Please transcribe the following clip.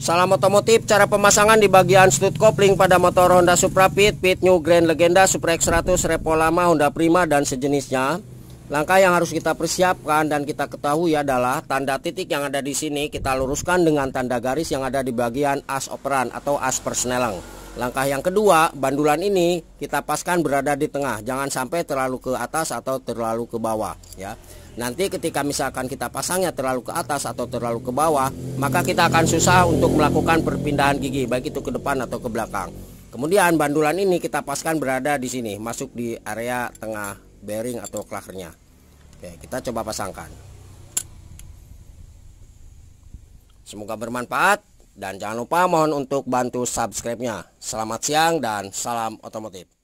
Salam otomotif, cara pemasangan di bagian stud kopling pada motor Honda Supra Fit, Pit New Grand Legenda, Supra X100, Repo lama, Honda Prima, dan sejenisnya. Langkah yang harus kita persiapkan dan kita ketahui adalah tanda titik yang ada di sini kita luruskan dengan tanda garis yang ada di bagian as operan atau as persneleng. Langkah yang kedua, bandulan ini kita paskan berada di tengah, jangan sampai terlalu ke atas atau terlalu ke bawah ya. Nanti ketika misalkan kita pasangnya terlalu ke atas atau terlalu ke bawah, maka kita akan susah untuk melakukan perpindahan gigi baik itu ke depan atau ke belakang. Kemudian bandulan ini kita paskan berada di sini, masuk di area tengah bearing atau klakernya. Oke, kita coba pasangkan. Semoga bermanfaat dan jangan lupa mohon untuk bantu subscribe-nya. Selamat siang dan salam otomotif.